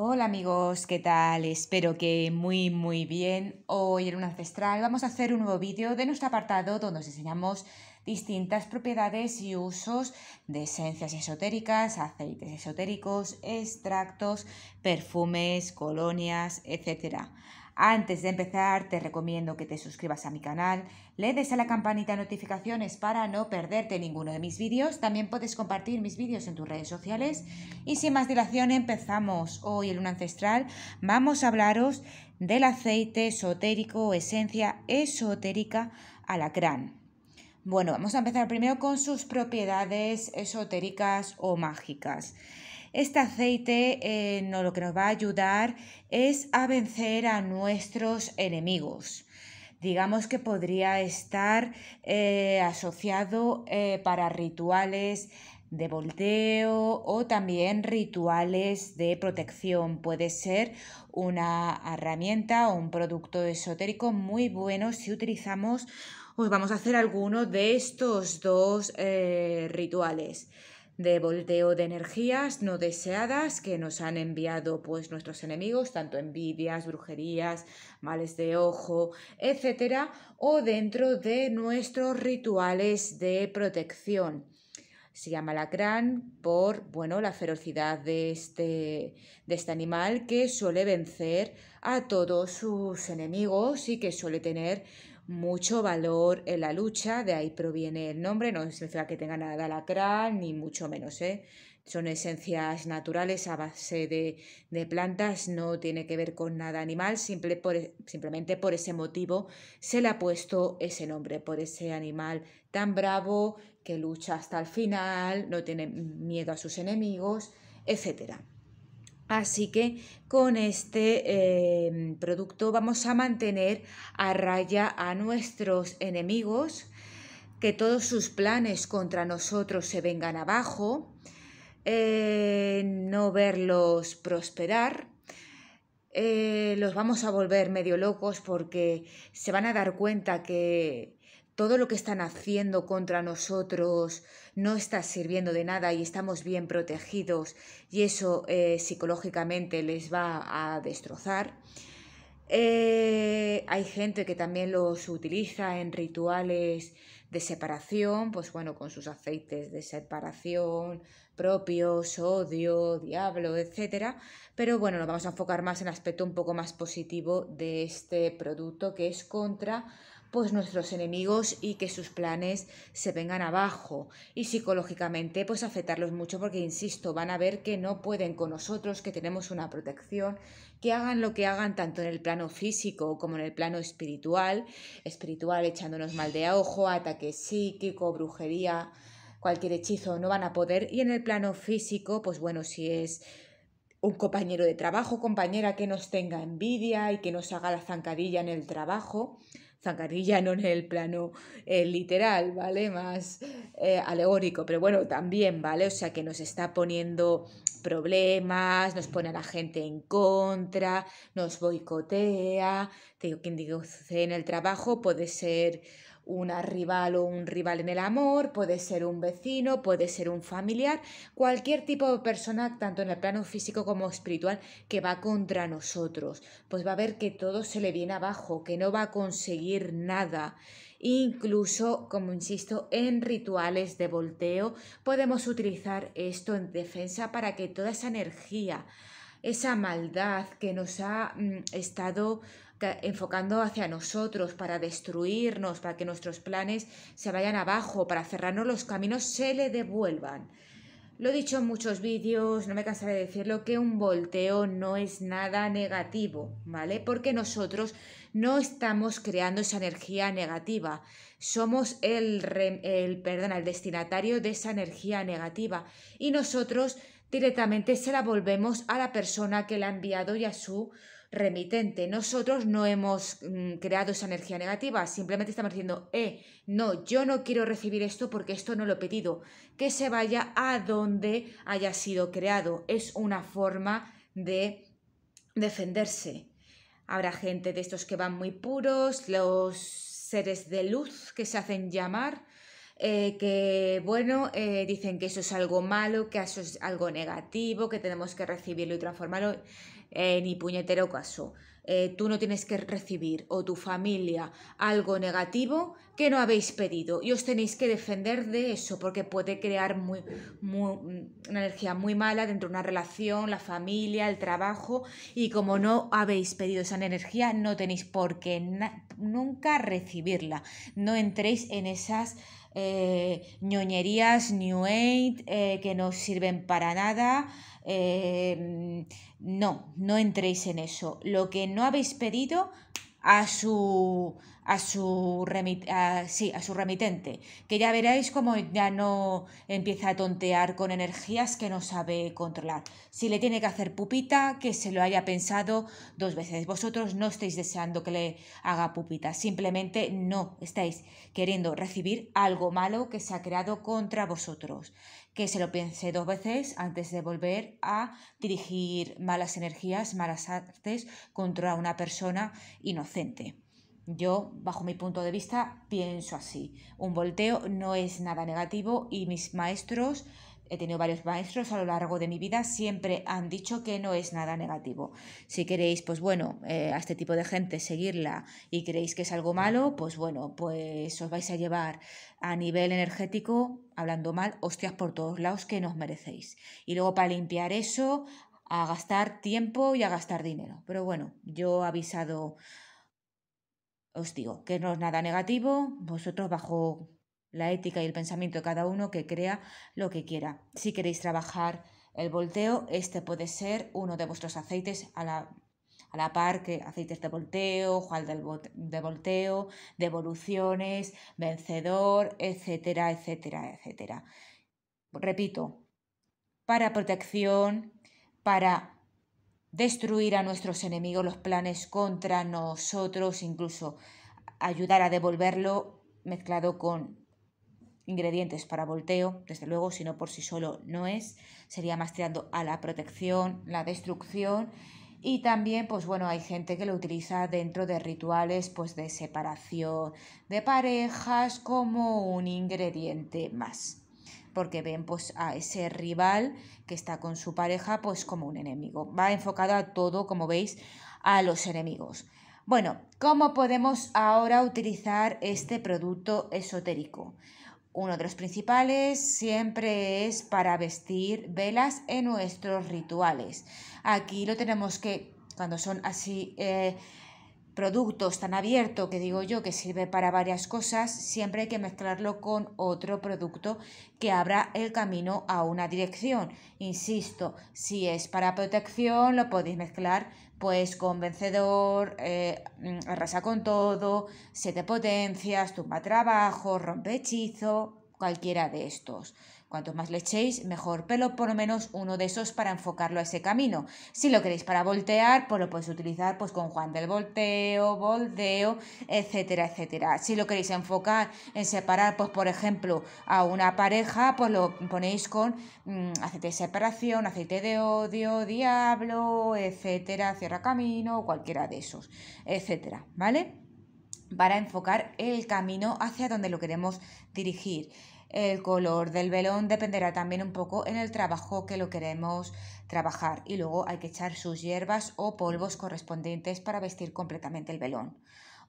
Hola amigos, ¿qué tal? Espero que muy muy bien. Hoy en un ancestral vamos a hacer un nuevo vídeo de nuestro apartado donde os enseñamos distintas propiedades y usos de esencias esotéricas, aceites esotéricos, extractos, perfumes, colonias, etcétera. Antes de empezar, te recomiendo que te suscribas a mi canal, le des a la campanita de notificaciones para no perderte ninguno de mis vídeos. También puedes compartir mis vídeos en tus redes sociales. Y sin más dilación, empezamos hoy en Luna ancestral. Vamos a hablaros del aceite esotérico, o esencia esotérica alacrán. Bueno, vamos a empezar primero con sus propiedades esotéricas o mágicas. Este aceite eh, lo que nos va a ayudar es a vencer a nuestros enemigos. Digamos que podría estar eh, asociado eh, para rituales de volteo o también rituales de protección. Puede ser una herramienta o un producto esotérico muy bueno si utilizamos, os vamos a hacer alguno de estos dos rituales de volteo de energías no deseadas que nos han enviado pues nuestros enemigos, tanto envidias, brujerías, males de ojo, etcétera, o dentro de nuestros rituales de protección. Se llama lacrán por bueno, la ferocidad de este, de este animal que suele vencer a todos sus enemigos y que suele tener mucho valor en la lucha, de ahí proviene el nombre, no significa que tenga nada de ni mucho menos, ¿eh? Son esencias naturales a base de, plantas, no tiene que ver con nada animal, simple por, e, simplemente por ese motivo se le ha puesto ese nombre, por ese animal tan bravo que lucha hasta el final, no tiene miedo a sus enemigos, etcétera. Así que con este em, producto vamos a mantener a raya a nuestros enemigos, que todos sus planes contra nosotros se vengan abajo, eh, no verlos prosperar. Eh, los vamos a volver medio locos porque se van a dar cuenta que todo lo que están haciendo contra nosotros no está sirviendo de nada y estamos bien protegidos y eso eh, psicológicamente les va a destrozar. Eh, hay gente que también los utiliza en rituales de separación, pues bueno, con sus aceites de separación propios, odio, diablo, etc. Pero bueno, nos vamos a enfocar más en el aspecto un poco más positivo de este producto que es contra pues nuestros enemigos y que sus planes se vengan abajo y psicológicamente pues afectarlos mucho porque insisto van a ver que no pueden con nosotros que tenemos una protección que hagan lo que hagan tanto en el plano físico como en el plano espiritual espiritual echándonos mal de ojo ataque psíquico brujería cualquier hechizo no van a poder y en el plano físico pues bueno si es un compañero de trabajo, compañera que nos tenga envidia y que nos haga la zancadilla en el trabajo, Zancarilla no en el plano eh, literal, ¿vale? Más eh, alegórico, pero bueno, también, ¿vale? O sea que nos está poniendo problemas, nos pone a la gente en contra, nos boicotea, te digo, quien digo en el trabajo puede ser una rival o un rival en el amor, puede ser un vecino, puede ser un familiar, cualquier tipo de persona, tanto en el plano físico como espiritual, que va contra nosotros. Pues va a ver que todo se le viene abajo, que no va a conseguir nada. Incluso, como insisto, en rituales de volteo podemos utilizar esto en defensa para que toda esa energía, esa maldad que nos ha mm, estado enfocando hacia nosotros para destruirnos, para que nuestros planes se vayan abajo, para cerrarnos los caminos, se le devuelvan. Lo he dicho en muchos vídeos, no me cansaré de decirlo, que un volteo no es nada negativo, ¿vale? Porque nosotros no estamos creando esa energía negativa, somos el, el, el destinatario de esa energía negativa y nosotros directamente se la volvemos a la persona que la ha enviado y a su remitente. Nosotros no hemos mm, creado esa energía negativa, simplemente estamos diciendo, eh, no, yo no quiero recibir esto porque esto no lo he pedido, que se vaya a donde haya sido creado. Es una forma de defenderse. Habrá gente de estos que van muy puros, los seres de luz que se hacen llamar, eh, que bueno, eh, dicen que eso es algo malo, que eso es algo negativo, que tenemos que recibirlo y transformarlo, en eh, ni puñetero caso. Eh, tú no tienes que recibir o tu familia algo negativo que no habéis pedido y os tenéis que defender de eso porque puede crear muy, mm, una energía muy mala dentro de una relación, la familia, el trabajo y como no habéis pedido esa energía no tenéis por qué nunca recibirla. No entréis en esas eh, ñoñerías New Age eh, que no sirven para nada. Em, no, no entréis en eso. Lo que no habéis pedido a su a su, remitente, que ya veréis como ya no empieza a tontear con energías que no sabe controlar. Si le tiene que hacer pupita, que se lo haya pensado dos veces. Vosotros no estáis deseando que le haga pupita, simplemente no estáis queriendo recibir algo malo que se ha creado contra vosotros. Que se lo piense dos veces antes de volver a dirigir malas energías, malas artes contra una persona inocente. Yo, bajo mi punto de vista, pienso así. Un volteo no es nada negativo y mis maestros, he tenido varios maestros a lo largo de mi vida, siempre han dicho que no es nada negativo. Si queréis, pues bueno, eh, a este tipo de gente seguirla y creéis que es algo malo, pues bueno, pues os vais a llevar a nivel energético, hablando mal, hostias por todos lados que no os merecéis. Y luego para limpiar eso, a gastar tiempo y a gastar dinero. Pero bueno, yo he avisado os digo que no es nada negativo, vosotros bajo la ética y el pensamiento de cada uno que crea lo que quiera. Si queréis trabajar el volteo, este puede ser uno de vuestros aceites a la, par que aceites de volteo, Juan del de volteo, devoluciones, vencedor, etcétera, etcétera, etcétera. Repito, para protección, para destruir a nuestros enemigos los planes contra nosotros, incluso ayudar a devolverlo mezclado con ingredientes para volteo, desde luego, si no por sí solo no es, sería más tirando a la protección, la destrucción y también, pues bueno, hay gente que lo utiliza dentro de rituales pues de separación de parejas como un ingrediente más porque ven pues a ese rival que está con su pareja pues como un enemigo. Va enfocado a todo, como veis, a los enemigos. Bueno, ¿cómo podemos ahora utilizar este producto esotérico? Uno de los principales siempre es para vestir velas en nuestros rituales. Aquí lo tenemos que, cuando son así eh, productos tan abierto que digo yo que sirve para varias cosas, siempre hay que mezclarlo con otro producto que abra el camino a una dirección. Insisto, si es para protección lo podéis mezclar pues con vencedor, eh, mm, arrasa con todo, siete potencias, tumba trabajo, rompe hechizo, cualquiera de estos. Cuanto más le echéis, mejor, pelo, por lo menos uno de esos para enfocarlo a ese camino. Si lo queréis para voltear, pues lo podéis utilizar pues, con Juan del volteo, volteo, etcétera, etcétera. Si lo queréis enfocar en separar, pues por ejemplo, a una pareja, pues lo ponéis con mm, aceite de separación, aceite de odio, diablo, etcétera, cierra camino, cualquiera de esos, etcétera, ¿vale? para enfocar el camino hacia donde lo queremos dirigir. El color del velón dependerá también un poco en el trabajo que lo queremos trabajar y luego hay que echar sus hierbas o polvos correspondientes para vestir completamente el velón.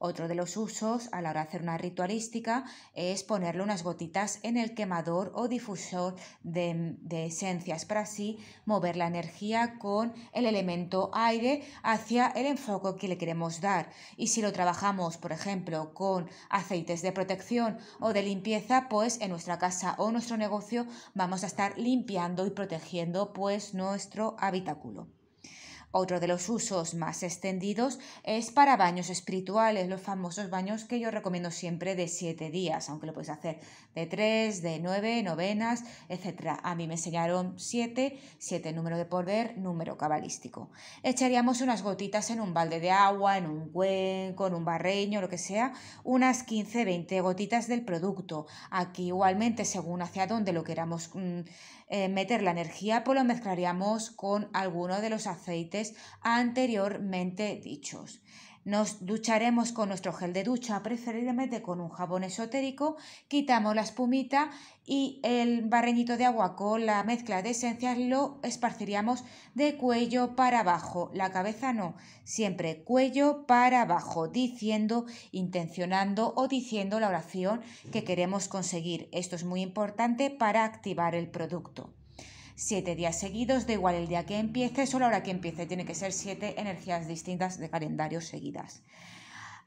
Otro de los usos a la hora de hacer una ritualística es ponerle unas gotitas en el quemador o difusor de, esencias para así mover la energía con el elemento aire hacia el enfoque que le queremos dar. Y si lo trabajamos, por ejemplo, con aceites de protección o de limpieza, pues en nuestra casa o nuestro negocio vamos a estar limpiando y protegiendo pues nuestro habitáculo. Otro de los usos más extendidos es para baños espirituales, los famosos baños que yo recomiendo siempre de 7 días, aunque lo puedes hacer de 3, de 9, novenas, etc. A mí me enseñaron 7, 7 número de poder, número cabalístico. Echaríamos unas gotitas en un balde de agua, en un cuenco, en un barreño, lo que sea, unas 15, 20 gotitas del producto. Aquí igualmente, según hacia dónde lo queramos... Mm, eh, meter la energía, pues lo mezclaríamos con alguno de los aceites anteriormente dichos. Nos ducharemos con nuestro gel de ducha, preferiblemente con un jabón esotérico. Quitamos la espumita y el barreñito de agua con la mezcla de esencias lo esparciríamos de cuello para abajo. La cabeza no, siempre cuello para abajo, diciendo, intencionando o diciendo la oración que queremos conseguir. Esto es muy importante para activar el producto siete días seguidos, da igual el día que empiece, solo la hora que empiece, tiene que ser siete energías distintas de calendario seguidas.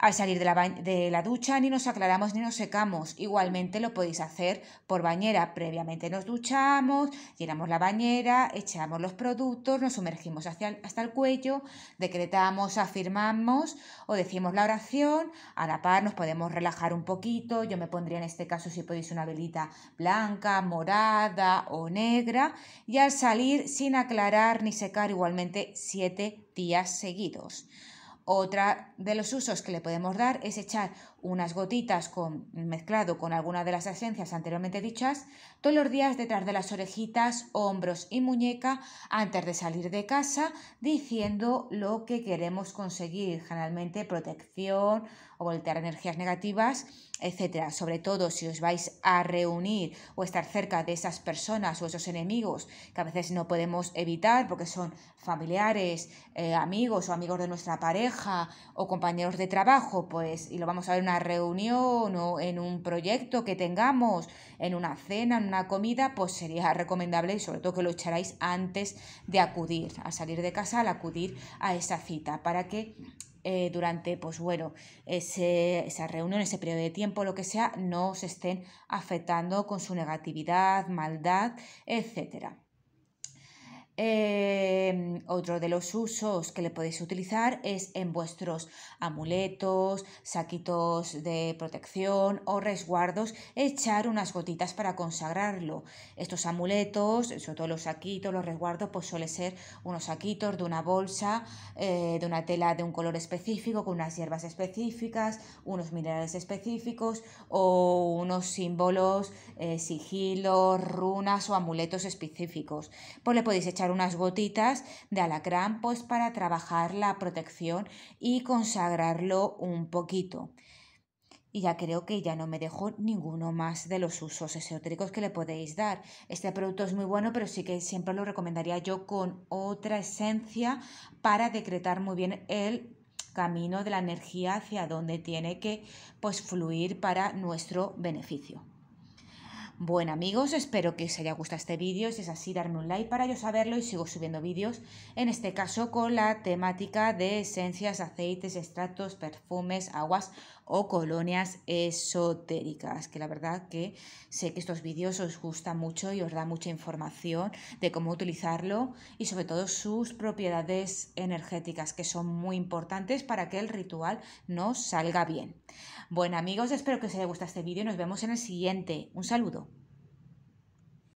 Al salir de la, de la, ducha ni nos aclaramos ni nos secamos. Igualmente lo podéis hacer por bañera. Previamente nos duchamos, llenamos la bañera, echamos los productos, nos sumergimos hasta el cuello, decretamos, afirmamos o decimos la oración. A la par nos podemos relajar un poquito. Yo me pondría en este caso, si podéis, una velita blanca, morada o negra. Y al salir sin aclarar ni secar igualmente siete días seguidos. Otra de los usos que le podemos dar es echar unas gotitas con, mezclado con alguna de las esencias anteriormente dichas todos los días detrás de las orejitas, hombros y muñeca antes de salir de casa diciendo lo que queremos conseguir, generalmente protección o voltear energías negativas, etcétera. Sobre todo si os vais a reunir o estar cerca de esas personas o esos enemigos que a veces no podemos evitar porque son familiares, eh, amigos o amigos de nuestra pareja o compañeros de trabajo, pues y lo vamos a ver una reunión o en un proyecto que tengamos, en una cena, en una comida, pues sería recomendable y sobre todo que lo echaráis antes de acudir, a salir de casa, al acudir a esa cita, para que eh, durante, pues bueno, esa reunión, ese periodo de tiempo, lo que sea, no se estén afectando con su negatividad, maldad, etcétera. Em, otro de los usos que le podéis utilizar es en vuestros amuletos, saquitos de protección o resguardos, echar unas gotitas para consagrarlo. Estos amuletos, sobre todo los saquitos, los resguardos, pues suele ser unos saquitos de una bolsa, eh, de una tela de un color específico, con unas hierbas específicas, unos minerales específicos o unos símbolos, eh, sigilos, runas o amuletos específicos. Pues le podéis echar unas gotitas de alacrán pues para trabajar la protección y consagrarlo un poquito. Y ya creo que ya no me dejo ninguno más de los usos esotéricos que le podéis dar. Este producto es muy bueno, pero sí que siempre lo recomendaría yo con otra esencia para decretar muy bien el camino de la energía hacia donde tiene que pues, fluir para nuestro beneficio. Bueno amigos, espero que os haya gustado este vídeo, si es así darme un like para yo saberlo y sigo subiendo vídeos, en este caso con la temática de esencias, aceites, extractos, perfumes, aguas o colonias esotéricas, que la verdad que sé que estos vídeos os gustan mucho y os da mucha información de cómo utilizarlo y sobre todo sus propiedades energéticas, que son muy importantes para que el ritual nos salga bien. Bueno amigos, espero que os haya gustado este vídeo y nos vemos en el siguiente. Un saludo.